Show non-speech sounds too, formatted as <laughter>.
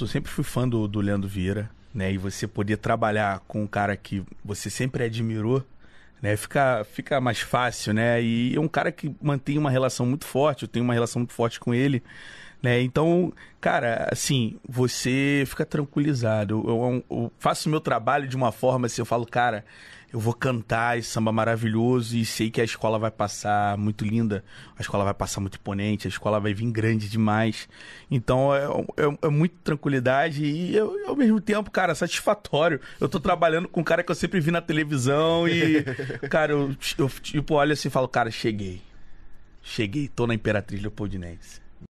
Eu sempre fui fã do, do Leandro Vieira, né? E você poder trabalhar com um cara que você sempre admirou, né? Fica, fica mais fácil, né? E é um cara que mantém uma relação muito forte, eu tenho uma relação muito forte com ele, né? Então, cara, assim, você fica tranquilizado. Eu, eu, eu faço o meu trabalho de uma forma, assim, eu falo, cara, eu vou cantar esse samba maravilhoso e sei que a escola vai passar muito linda, a escola vai passar muito imponente, a escola vai vir grande demais. Então é, é, é muito tranquilidade e eu, ao mesmo tempo, cara, satisfatório. Eu tô trabalhando com um cara que eu sempre vi na televisão e, <laughs> cara, eu, eu tipo olho assim e falo, cara, cheguei. Cheguei, tô na Imperatriz Leopoldinense.